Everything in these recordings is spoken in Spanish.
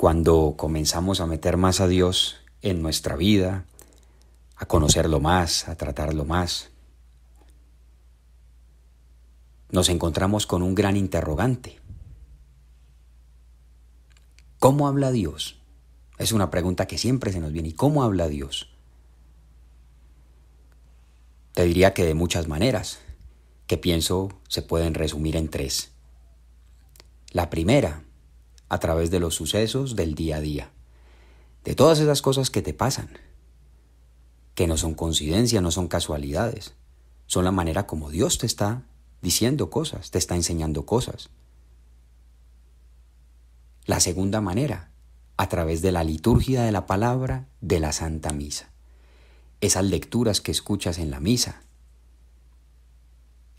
Cuando comenzamos a meter más a Dios en nuestra vida, a conocerlo más, a tratarlo más, nos encontramos con un gran interrogante. ¿Cómo habla Dios? Es una pregunta que siempre se nos viene. ¿Y cómo habla Dios? Te diría que de muchas maneras, que pienso se pueden resumir en tres. La primera a través de los sucesos del día a día, de todas esas cosas que te pasan, que no son coincidencia, no son casualidades, son la manera como Dios te está diciendo cosas, te está enseñando cosas. La segunda manera, a través de la liturgia de la palabra de la Santa Misa, esas lecturas que escuchas en la misa,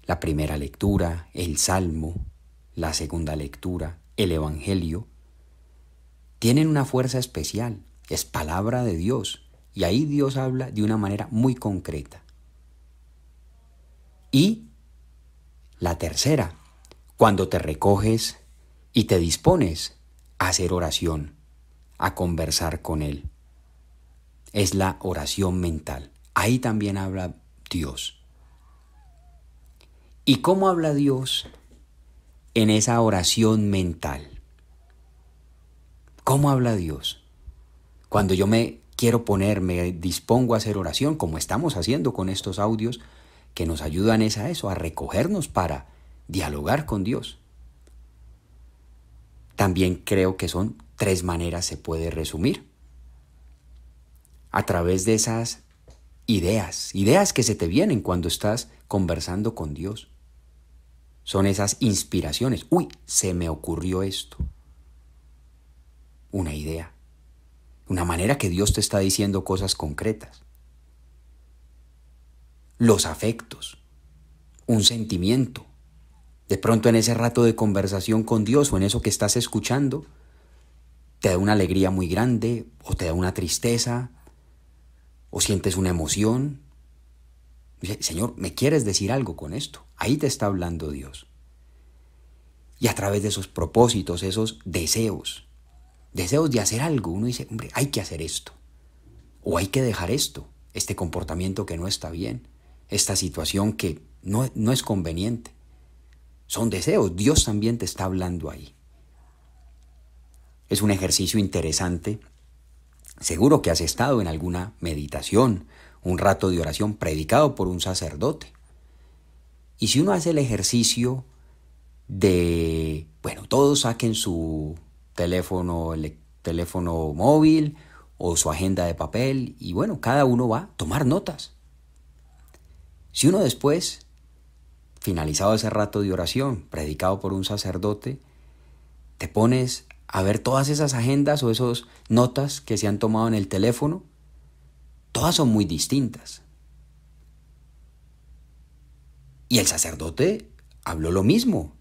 la primera lectura, el salmo, la segunda lectura, el Evangelio, tienen una fuerza especial, es palabra de Dios, y ahí Dios habla de una manera muy concreta. Y la tercera, cuando te recoges y te dispones a hacer oración, a conversar con Él, es la oración mental. Ahí también habla Dios. ¿Y cómo habla Dios en esa oración mental. ¿Cómo habla Dios? Cuando yo me quiero poner, me dispongo a hacer oración, como estamos haciendo con estos audios, que nos ayudan es a eso, a recogernos para dialogar con Dios. También creo que son tres maneras se puede resumir. A través de esas ideas, ideas que se te vienen cuando estás conversando con Dios. Son esas inspiraciones. Uy, se me ocurrió esto. Una idea. Una manera que Dios te está diciendo cosas concretas. Los afectos. Un sentimiento. De pronto en ese rato de conversación con Dios o en eso que estás escuchando, te da una alegría muy grande o te da una tristeza o sientes una emoción Señor, ¿me quieres decir algo con esto? Ahí te está hablando Dios. Y a través de esos propósitos, esos deseos, deseos de hacer algo, uno dice, hombre, hay que hacer esto. O hay que dejar esto, este comportamiento que no está bien, esta situación que no, no es conveniente. Son deseos, Dios también te está hablando ahí. Es un ejercicio interesante. Seguro que has estado en alguna meditación, un rato de oración predicado por un sacerdote. Y si uno hace el ejercicio de, bueno, todos saquen su teléfono, el teléfono móvil o su agenda de papel y bueno, cada uno va a tomar notas. Si uno después, finalizado ese rato de oración, predicado por un sacerdote, te pones a ver todas esas agendas o esas notas que se han tomado en el teléfono, Todas son muy distintas. Y el sacerdote habló lo mismo.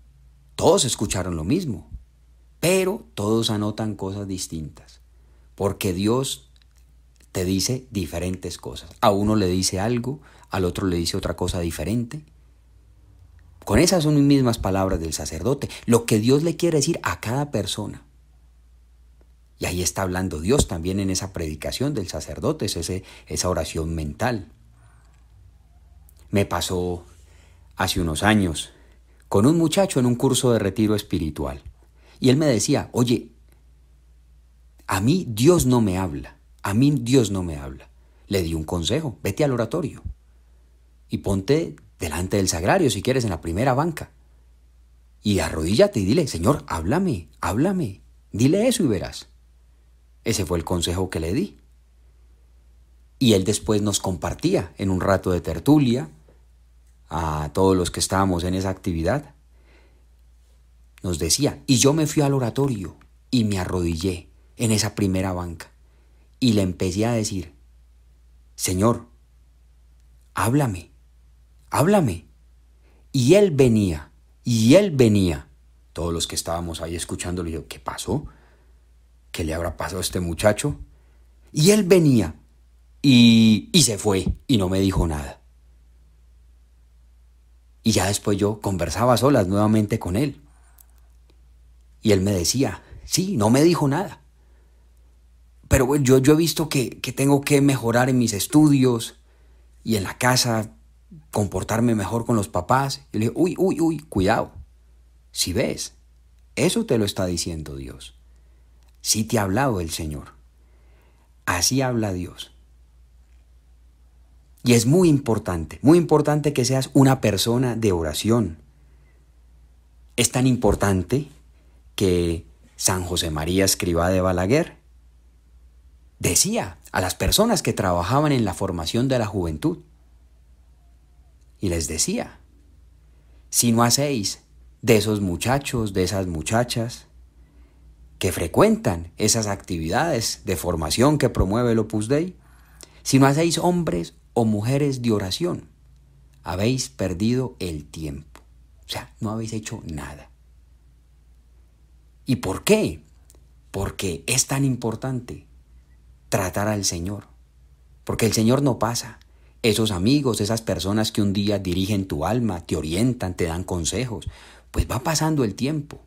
Todos escucharon lo mismo. Pero todos anotan cosas distintas. Porque Dios te dice diferentes cosas. A uno le dice algo, al otro le dice otra cosa diferente. Con esas son mismas palabras del sacerdote. Lo que Dios le quiere decir a cada persona. Y ahí está hablando Dios también en esa predicación del sacerdote, ese, esa oración mental. Me pasó hace unos años con un muchacho en un curso de retiro espiritual. Y él me decía, oye, a mí Dios no me habla, a mí Dios no me habla. Le di un consejo, vete al oratorio y ponte delante del sagrario si quieres en la primera banca. Y arrodíllate y dile, Señor, háblame, háblame. Dile eso y verás. Ese fue el consejo que le di. Y él después nos compartía en un rato de tertulia a todos los que estábamos en esa actividad. Nos decía, y yo me fui al oratorio y me arrodillé en esa primera banca y le empecé a decir, Señor, háblame, háblame. Y él venía, y él venía. Todos los que estábamos ahí escuchándolo, yo, ¿qué pasó? ¿qué le habrá pasado a este muchacho? Y él venía y, y se fue y no me dijo nada. Y ya después yo conversaba solas nuevamente con él. Y él me decía, sí, no me dijo nada. Pero yo, yo he visto que, que tengo que mejorar en mis estudios y en la casa, comportarme mejor con los papás. Y le dije, uy, uy, uy, cuidado. Si ves, eso te lo está diciendo Dios sí te ha hablado el Señor. Así habla Dios. Y es muy importante, muy importante que seas una persona de oración. Es tan importante que San José María Escriba de Balaguer decía a las personas que trabajaban en la formación de la juventud y les decía, si no hacéis de esos muchachos, de esas muchachas, que frecuentan esas actividades de formación que promueve el Opus Dei, si no hacéis hombres o mujeres de oración. Habéis perdido el tiempo. O sea, no habéis hecho nada. ¿Y por qué? Porque es tan importante tratar al Señor. Porque el Señor no pasa. Esos amigos, esas personas que un día dirigen tu alma, te orientan, te dan consejos, pues va pasando el tiempo.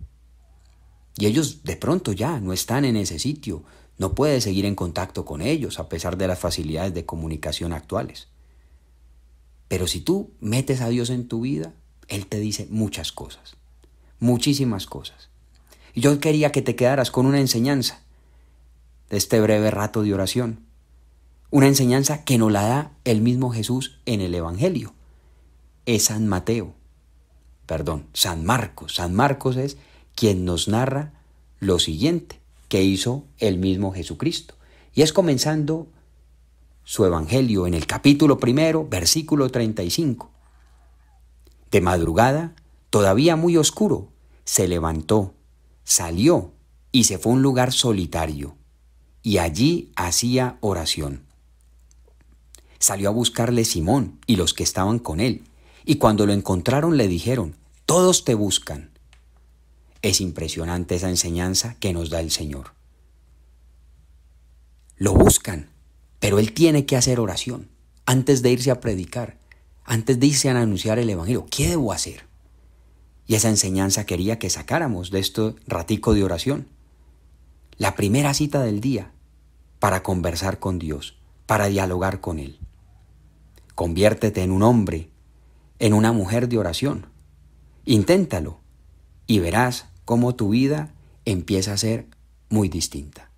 Y ellos de pronto ya no están en ese sitio, no puedes seguir en contacto con ellos a pesar de las facilidades de comunicación actuales. Pero si tú metes a Dios en tu vida, Él te dice muchas cosas, muchísimas cosas. Y yo quería que te quedaras con una enseñanza de este breve rato de oración. Una enseñanza que nos la da el mismo Jesús en el Evangelio. Es San Mateo. Perdón, San Marcos. San Marcos es quien nos narra lo siguiente que hizo el mismo Jesucristo. Y es comenzando su Evangelio en el capítulo primero, versículo 35. De madrugada, todavía muy oscuro, se levantó, salió y se fue a un lugar solitario, y allí hacía oración. Salió a buscarle Simón y los que estaban con él, y cuando lo encontraron le dijeron, todos te buscan. Es impresionante esa enseñanza que nos da el Señor. Lo buscan, pero Él tiene que hacer oración antes de irse a predicar, antes de irse a anunciar el Evangelio. ¿Qué debo hacer? Y esa enseñanza quería que sacáramos de este ratico de oración. La primera cita del día para conversar con Dios, para dialogar con Él. Conviértete en un hombre, en una mujer de oración. Inténtalo y verás cómo tu vida empieza a ser muy distinta.